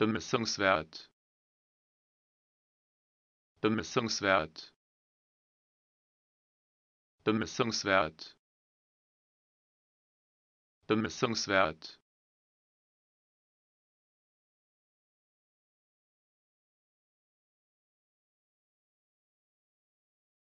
bemessungswert bemessungswert bemessungswert bemessungswert